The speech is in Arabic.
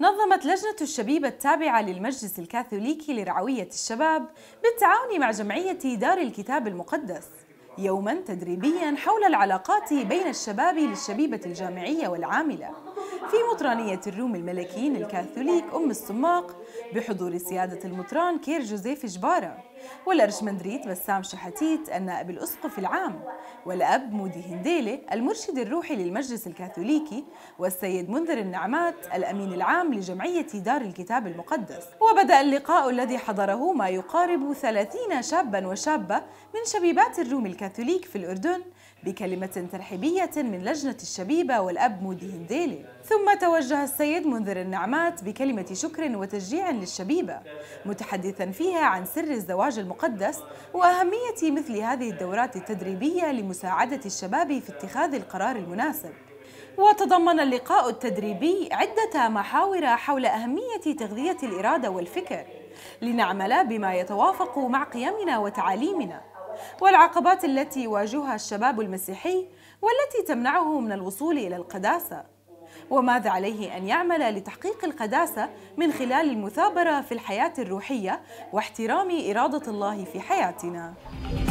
نظمت لجنة الشبيبة التابعة للمجلس الكاثوليكي لرعوية الشباب بالتعاون مع جمعية دار الكتاب المقدس يوما تدريبيا حول العلاقات بين الشباب للشبيبة الجامعية والعاملة في مطرانية الروم الملكيين الكاثوليك أم السماق بحضور سيادة المطران كير جوزيف جبارة والأرشمندريت بسام شحتيت النائب الأسقف العام والأب مودي هنديلي المرشد الروحي للمجلس الكاثوليكي والسيد منذر النعمات الأمين العام لجمعية دار الكتاب المقدس وبدأ اللقاء الذي حضره ما يقارب 30 شابا وشابة من شبيبات الروم الكاثوليك في الأردن بكلمة ترحيبية من لجنة الشبيبة والأب مودي هنديلي ثم توجه السيد منذر النعمات بكلمة شكر وتشجيع للشبيبة متحدثا فيها عن سر الزواج المقدس وأهمية مثل هذه الدورات التدريبية لمساعدة الشباب في اتخاذ القرار المناسب وتضمن اللقاء التدريبي عدة محاور حول أهمية تغذية الإرادة والفكر لنعمل بما يتوافق مع قيمنا وتعاليمنا والعقبات التي يواجهها الشباب المسيحي والتي تمنعه من الوصول إلى القداسة وماذا عليه أن يعمل لتحقيق القداسة من خلال المثابرة في الحياة الروحية واحترام إرادة الله في حياتنا.